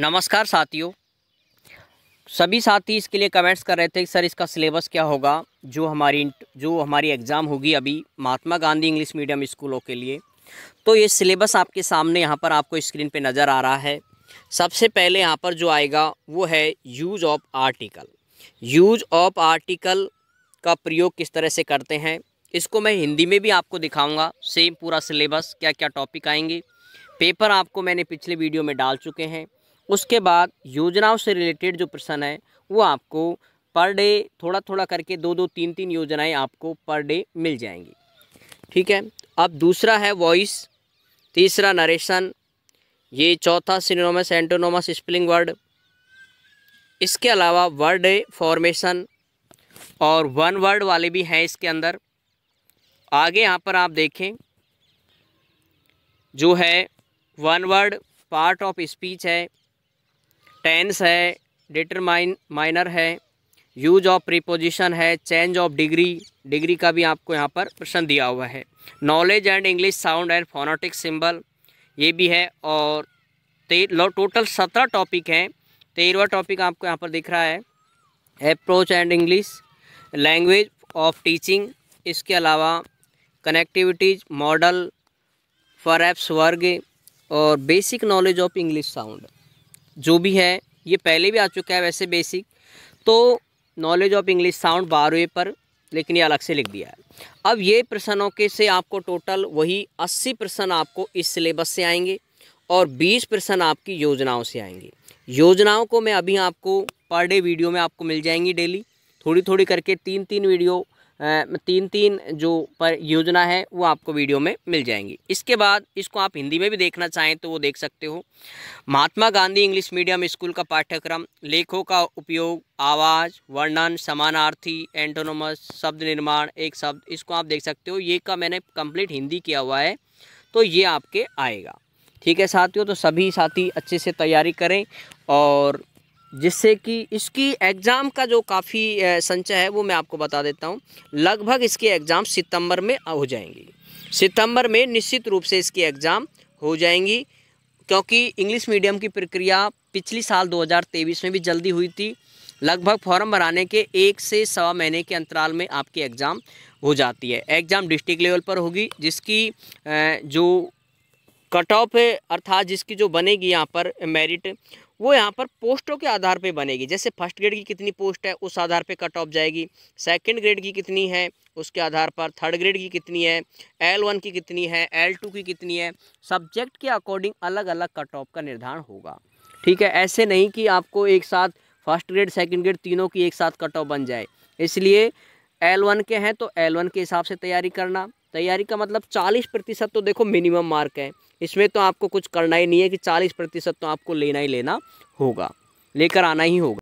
नमस्कार साथियों सभी साथी इसके लिए कमेंट्स कर रहे थे कि सर इसका सिलेबस क्या होगा जो हमारी जो हमारी एग्ज़ाम होगी अभी महात्मा गांधी इंग्लिश मीडियम स्कूलों के लिए तो ये सिलेबस आपके सामने यहाँ पर आपको स्क्रीन पे नज़र आ रहा है सबसे पहले यहाँ पर जो आएगा वो है use of article use of article का प्रयोग किस तरह से करते हैं इसको मैं हिंदी में भी आपको दिखाऊँगा सेम पूरा सिलेबस क्या क्या टॉपिक आएंगे पेपर आपको मैंने पिछले वीडियो में डाल चुके हैं उसके बाद योजनाओं से रिलेटेड जो प्रश्न है वो आपको पर डे थोड़ा थोड़ा करके दो दो तीन तीन योजनाएं आपको पर डे मिल जाएंगी ठीक है अब दूसरा है वॉइस तीसरा नरेशन ये चौथा सिनोमस एंटोनोमस स्पेलिंग वर्ड इसके अलावा वर्ड फॉर्मेशन और वन वर्ड वाले भी हैं इसके अंदर आगे यहाँ पर आप देखें जो है one word part of speech है टेंस है डिटरमाइन माइनर है यूज ऑफ प्रीपोजिशन है चेंज ऑफ डिग्री डिग्री का भी आपको यहाँ पर प्रश्न दिया हुआ है knowledge and English sound and phonetic symbol ये भी है और टोटल सत्रह टॉपिक हैं तेरहवा टॉपिक आपको यहाँ पर दिख रहा है approach and English language of teaching इसके अलावा कनेक्टिविटीज मॉडल फॉर एप्स वर्ग और basic knowledge of English sound जो भी है ये पहले भी आ चुका है वैसे बेसिक तो नॉलेज ऑफ इंग्लिश साउंड बारहवें पर लेकिन ये अलग से लिख दिया है अब ये प्रश्नों के से आपको टोटल वही अस्सी प्रश्न आपको इस सिलेबस से आएंगे और बीस प्रश्न आपकी योजनाओं से आएंगे योजनाओं को मैं अभी आपको पर डे वीडियो में आपको मिल जाएंगी डेली थोड़ी थोड़ी करके तीन तीन वीडियो तीन तीन जो पर योजना है वो आपको वीडियो में मिल जाएंगी इसके बाद इसको आप हिंदी में भी देखना चाहें तो वो देख सकते हो Mahatma Gandhi English medium school का पाठ्यक्रम लेखों का उपयोग आवाज़ वर्णन समानार्थी एंटोनोमस शब्द निर्माण एक शब्द इसको आप देख सकते हो ये का मैंने कंप्लीट हिंदी किया हुआ है तो ये आपके आएगा ठीक है साथियों तो सभी साथी अच्छे से तैयारी करें और जिससे कि इसकी एग्ज़ाम का जो काफ़ी संचय है वो मैं आपको बता देता हूँ लगभग इसकी एग्ज़ाम सितंबर में हो जाएंगी सितंबर में निश्चित रूप से इसकी एग्ज़ाम हो जाएंगी क्योंकि इंग्लिश मीडियम की प्रक्रिया पिछली साल 2023 में भी जल्दी हुई थी लगभग फॉर्म भराने के एक से सवा महीने के अंतराल में आपकी एग्ज़ाम हो जाती है एग्ज़ाम डिस्ट्रिक्ट लेवल पर होगी जिसकी जो कट ऑफ अर्थात जिसकी जो बनेगी यहाँ पर मेरिट वो यहाँ पर पोस्टों के आधार पे बनेगी जैसे फर्स्ट ग्रेड की कितनी पोस्ट है उस आधार पे कट ऑफ जाएगी सेकंड ग्रेड की कितनी है उसके आधार पर थर्ड ग्रेड की कितनी है एल वन की कितनी है एल टू की कितनी है सब्जेक्ट के अकॉर्डिंग अलग अलग कट ऑफ का निर्धारण होगा ठीक है ऐसे नहीं कि आपको एक साथ फर्स्ट ग्रेड सेकेंड ग्रेड तीनों की एक साथ कट ऑफ बन जाए इसलिए एल वन के हैं तो एल वन के हिसाब से तैयारी करना तैयारी का मतलब चालीस प्रतिशत तो देखो मिनिमम मार्क है इसमें तो आपको कुछ करना ही नहीं है कि चालीस प्रतिशत तो आपको लेना ही लेना होगा लेकर आना ही होगा